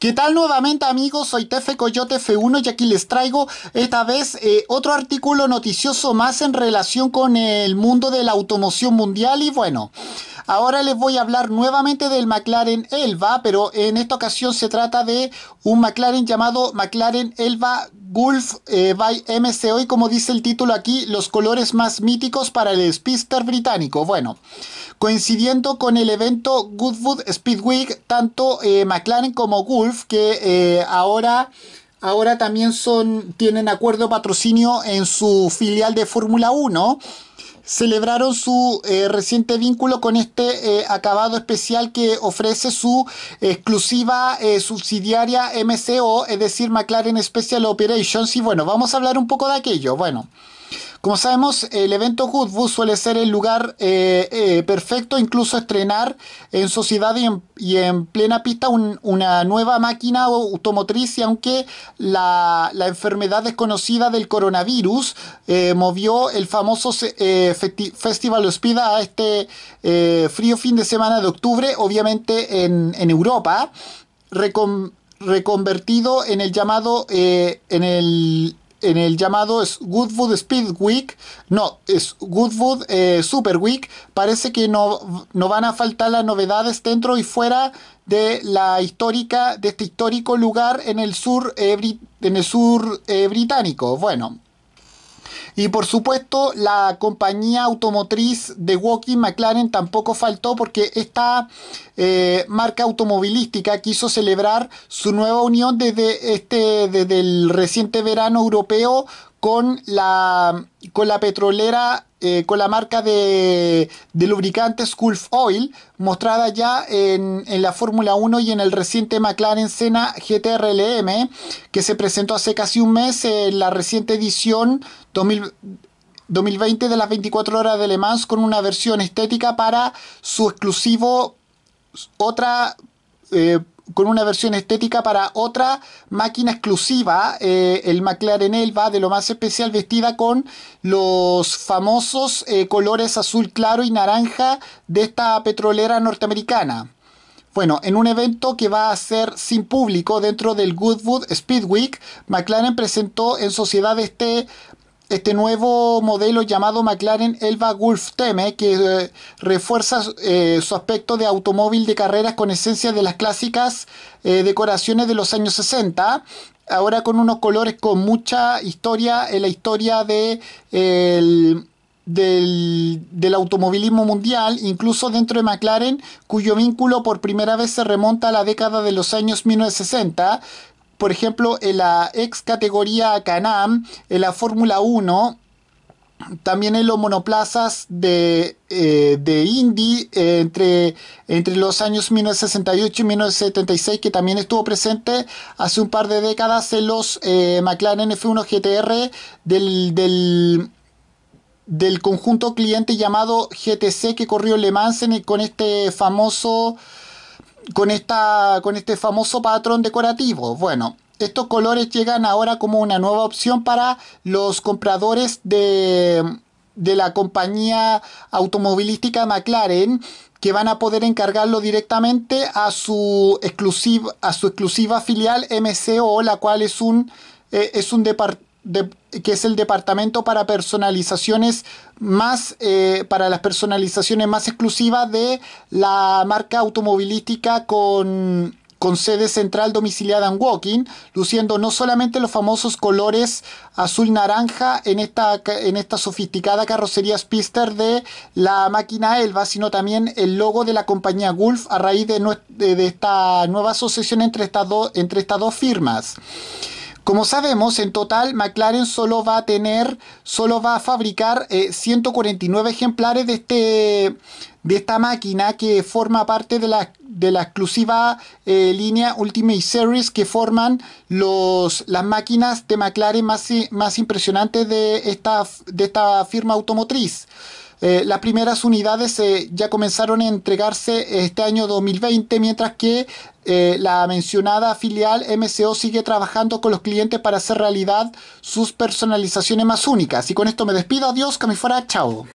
¿Qué tal nuevamente amigos? Soy Tefe Coyote F1 y aquí les traigo esta vez eh, otro artículo noticioso más en relación con el mundo de la automoción mundial y bueno, ahora les voy a hablar nuevamente del McLaren Elva, pero en esta ocasión se trata de un McLaren llamado McLaren Elva Gulf eh, by MCO y como dice el título aquí, los colores más míticos para el speedster británico. Bueno, coincidiendo con el evento Goodwood Speedweek, tanto eh, McLaren como Gulf, que eh, ahora, ahora también son, tienen acuerdo patrocinio en su filial de Fórmula 1 celebraron su eh, reciente vínculo con este eh, acabado especial que ofrece su exclusiva eh, subsidiaria MCO, es decir, McLaren Special Operations. Y bueno, vamos a hablar un poco de aquello. Bueno. Como sabemos, el evento Goodwood suele ser el lugar eh, eh, perfecto, incluso estrenar en sociedad y en, plena pista una nueva máquina automotriz, y aunque la, enfermedad desconocida del coronavirus eh, movió el famoso Festival Speed a este frío fin de semana de octubre, obviamente en, Europa, reconvertido en el llamado, en el en el llamado Goodwood Speed Week, no, es Goodwood eh, Super Week, parece que no, no, van a faltar las novedades dentro y fuera de la histórica, de este histórico lugar en el sur, eh, en el sur eh, británico. Bueno, y por supuesto, la compañía automotriz de Walking McLaren tampoco faltó porque esta eh, marca automovilística quiso celebrar su nueva unión desde, este, desde el reciente verano europeo con la, con la petrolera eh, con la marca de, de lubricantes Oil, mostrada ya en, la Fórmula 1 y en el reciente McLaren Senna GTRLM, que se presentó hace casi un mes en la reciente edición 2020 de las 24 horas de Le Mans con una versión estética para su exclusivo, otra eh, con una versión estética para otra máquina exclusiva, eh, el McLaren Elva, de lo más especial, vestida con los famosos eh, colores azul claro y naranja de esta petrolera norteamericana. Bueno, en un evento que va a ser sin público dentro del Goodwood Speed McLaren presentó en sociedad este este nuevo modelo llamado McLaren Elba Wolf Teme, que eh, refuerza eh, su aspecto de automóvil de carreras con esencia de las clásicas eh, decoraciones de los años 60, ahora con unos colores con mucha historia en la historia de, del, del, automovilismo mundial, incluso dentro de McLaren, cuyo vínculo por primera vez se remonta a la década de los años 1960 por ejemplo, en la ex categoría Canam, en la Fórmula 1, también en los monoplazas de, eh, de Indy eh, entre, entre los años 1968 y 1976, que también estuvo presente hace un par de décadas en los eh, McLaren F1 GTR del, del, conjunto cliente llamado GTC que corrió Le Mans con este famoso con, esta, con este famoso patrón decorativo. Bueno, estos colores llegan ahora como una nueva opción para los compradores de, la compañía automovilística McLaren que van a poder encargarlo directamente a su, exclusiva, a su exclusiva filial MCO, la cual es un, eh, es un departamento que es el departamento para personalizaciones más, eh, para las personalizaciones más exclusivas de la marca automovilística con, con sede central domiciliada en Walking luciendo no solamente los famosos colores azul-naranja en esta, en esta sofisticada carrocería Spister de la máquina Elba, sino también el logo de la compañía Gulf a raíz de, esta nueva asociación entre, estas entre estas dos firmas. Como sabemos, en total McLaren solo va a tener, solo va a fabricar 149 eh, ejemplares de, este, de esta máquina que forma parte de la, de la exclusiva eh, línea Ultimate Series que forman los, las máquinas de McLaren más, más impresionantes de esta, de esta firma automotriz. Eh, las primeras unidades eh, ya comenzaron a entregarse este año 2020, mientras que eh, la mencionada filial MCO sigue trabajando con los clientes para hacer realidad sus personalizaciones más únicas. Y con esto me despido, adiós, que chao.